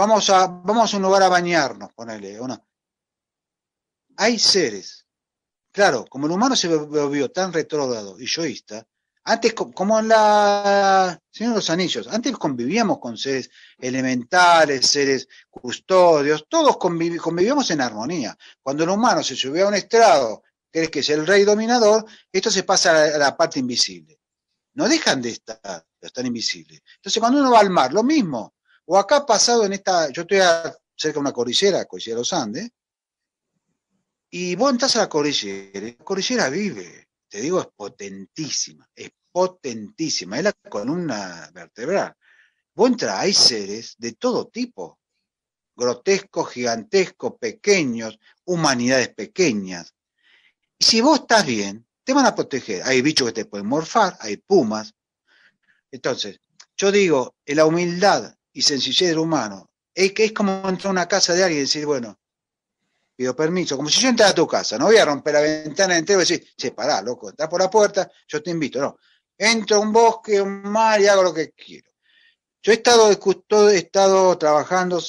Vamos a, vamos un lugar a bañarnos, ponele, Hay seres. Claro, como el humano se volvió tan retrógrado y yoísta, antes, como en la Señor los Anillos, antes convivíamos con seres elementales, seres custodios, todos convivíamos en armonía. Cuando el humano se subió a un estrado, crees que es el rey dominador, esto se pasa a la, parte invisible. No dejan de estar, están invisibles. Entonces, cuando uno va al mar, lo mismo o acá pasado en esta, yo estoy cerca de una cordillera, cordillera de los Andes, y vos entras a la cordillera, y la cordillera vive, te digo, es potentísima, es potentísima, es la columna vertebral. Vos entras, hay seres de todo tipo, grotescos, gigantescos, pequeños, humanidades pequeñas. Y si vos estás bien, te van a proteger. Hay bichos que te pueden morfar, hay pumas. Entonces, yo digo, la humildad y sencillez del humano. Es que es como entrar a una casa de alguien y decir, bueno, pido permiso, como si yo entrara a tu casa, no voy a romper la ventana entera y decir, se pará, loco, entra por la puerta, yo te invito, no. Entro a un bosque, un mar y hago lo que quiero. Yo he estado, he estado trabajando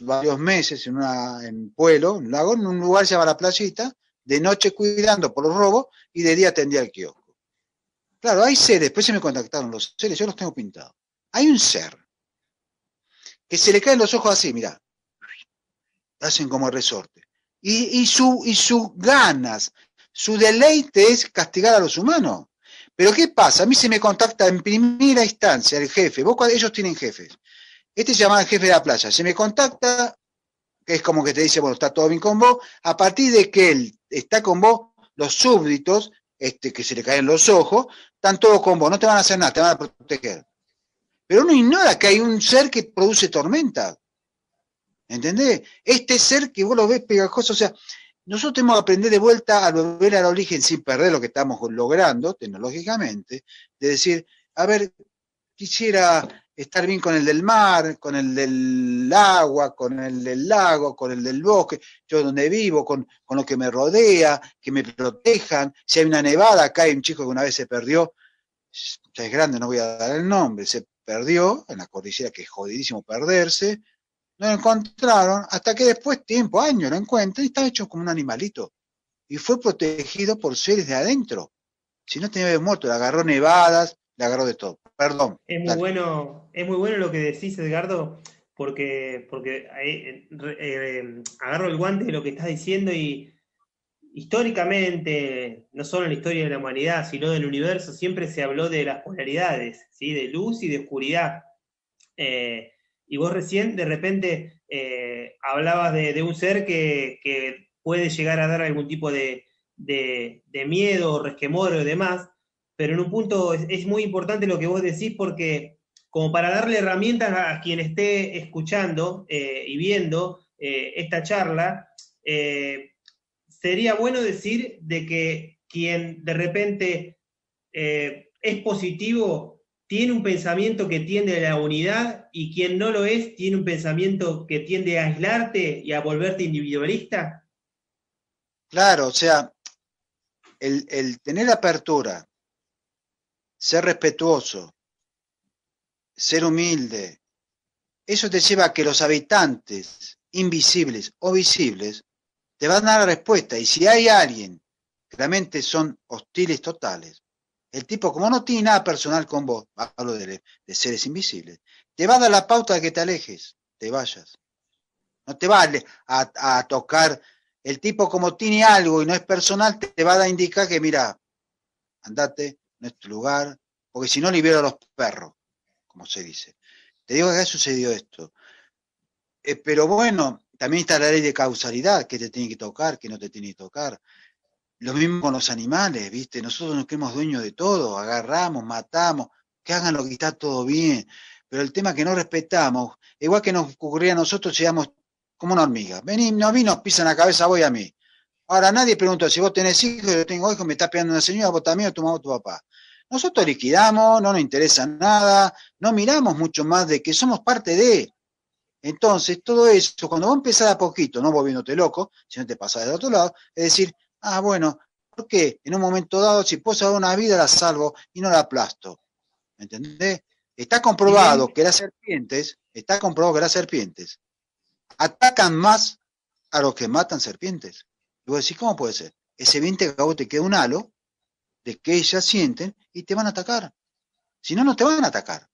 varios meses en, un en Pueblo, en un lago, en un lugar que se llama La Placita, de noche cuidando por los robos y de día atendía el kiosco. Claro, hay seres, después se me contactaron los seres, yo los tengo pintados. Hay un ser que se le caen los ojos así, mirá. Hacen como resorte. Y, su, y sus ganas, su deleite es castigar a los humanos. Pero ¿qué pasa? A mí se me contacta en primera instancia el jefe. Vos, ellos tienen jefes. Este se llama el jefe de la playa. Se me contacta, que es como que te dice, bueno, está todo bien con vos. A partir de que él está con vos, los súbditos, este, que se le caen los ojos, están todos con vos. No te van a hacer nada, te van a proteger. Pero uno ignora que hay un ser que produce tormenta. ¿Entendés? Este ser que vos lo ves pegajoso, o sea, nosotros tenemos que aprender de vuelta a volver al origen sin perder lo que estamos logrando tecnológicamente, de decir, a ver, quisiera estar bien con el del mar, con el del agua, con el del lago, con el del bosque, yo donde vivo, con, lo que me rodea, que me protejan. Si hay una nevada, acá hay un chico que una vez se perdió, es grande, no voy a dar el nombre, se perdió en la cordillera, que es jodidísimo perderse, no lo encontraron, hasta que después, tiempo, año, lo encuentran y está hecho como un animalito. Y fue protegido por seres de adentro. Si no, tenía muerto, le agarró nevadas, le agarró de todo. Perdón. Es muy, bueno, es muy bueno lo que decís, Edgardo, porque, porque eh, eh, agarro el guante de lo que estás diciendo y históricamente, no solo en la historia de la humanidad, sino del universo, siempre se habló de las polaridades, ¿sí? de luz y de oscuridad. Eh, y vos recién, de repente, eh, hablabas de, un ser que, puede llegar a dar algún tipo de, miedo o resquemor o demás, pero en un punto es, muy importante lo que vos decís porque como para darle herramientas a quien esté escuchando eh, y viendo esta charla, sería bueno decir de que quien de repente eh, es positivo tiene un pensamiento que tiende a la unidad y quien no lo es tiene un pensamiento que tiende a aislarte y a volverte individualista? Claro, o sea, el, el tener apertura, ser respetuoso, ser humilde, eso te lleva a que los habitantes invisibles o visibles te van a dar la respuesta. Y si hay alguien, realmente son hostiles totales, el tipo, como no tiene nada personal con vos, hablo de, seres invisibles, te va a dar la pauta de que te alejes, te vayas. No te va a, tocar. El tipo, como tiene algo y no es personal, te, va a dar indicar que, mira, andate, no es tu lugar, porque si no libera a los perros, como se dice. Te digo que ha sucedido esto. Eh, pero bueno, también está la ley de causalidad, que te tiene que tocar, que no te tiene que tocar. Lo mismo con los animales, ¿viste? Nosotros nos creemos dueños de todo, agarramos, matamos, que hagan lo que está todo bien. Pero el tema que no respetamos, igual que nos ocurría a nosotros, llegamos como una hormiga. Vení, no vino nos pisan la cabeza, voy a mí. Ahora nadie pregunta si vos tenés hijos, yo tengo hijos, me está pegando una señora, vos también o tu mamá o tu papá. Nosotros liquidamos, no nos interesa nada, no miramos mucho más de que somos parte de. Entonces, todo eso, cuando va a empezar a poquito, no volviéndote loco, sino te pasas del otro lado, es decir, ah, bueno, ¿por qué? En un momento dado, si puedo salvar una vida, la salvo y no la aplasto. ¿Me entendés? Está comprobado que las serpientes, está comprobado que las serpientes atacan más a los que matan serpientes. Y vos decís, ¿cómo puede ser? Ese viento que te queda un halo de que ellas sienten y te van a atacar. Si no, no te van a atacar.